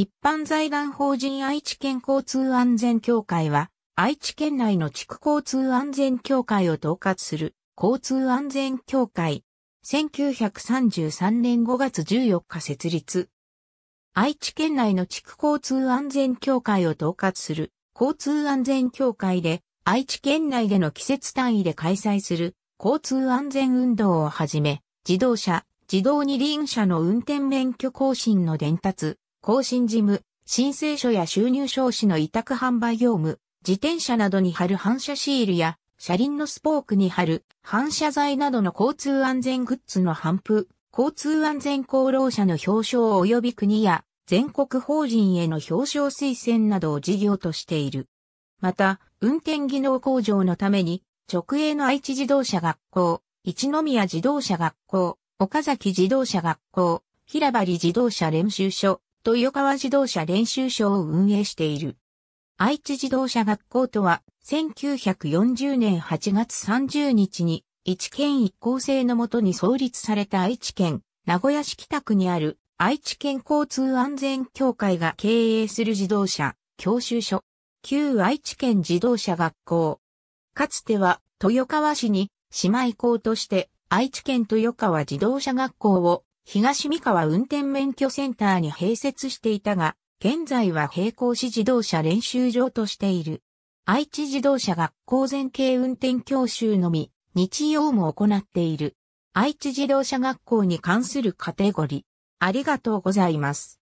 一般財団法人愛知県交通安全協会は、愛知県内の地区交通安全協会を統括する交通安全協会。1933年5月14日設立。愛知県内の地区交通安全協会を統括する交通安全協会で、愛知県内での季節単位で開催する交通安全運動をはじめ、自動車、自動二輪車の運転免許更新の伝達、更新事務、申請書や収入証紙の委託販売業務、自転車などに貼る反射シールや、車輪のスポークに貼る反射材などの交通安全グッズの販布、交通安全功労者の表彰及び国や全国法人への表彰推薦などを事業としている。また、運転技能向上のために、直営の愛知自動車学校、一宮自動車学校、岡崎自動車学校、平張自動車練習所、豊川自動車練習場を運営している。愛知自動車学校とは、1940年8月30日に、一県一校制のもとに創立された愛知県、名古屋市北区にある愛知県交通安全協会が経営する自動車、教習所、旧愛知県自動車学校。かつては豊川市に姉妹校として愛知県豊川自動車学校を東三河運転免許センターに併設していたが、現在は並行し自動車練習場としている。愛知自動車学校全系運転教習のみ、日曜も行っている。愛知自動車学校に関するカテゴリー。ありがとうございます。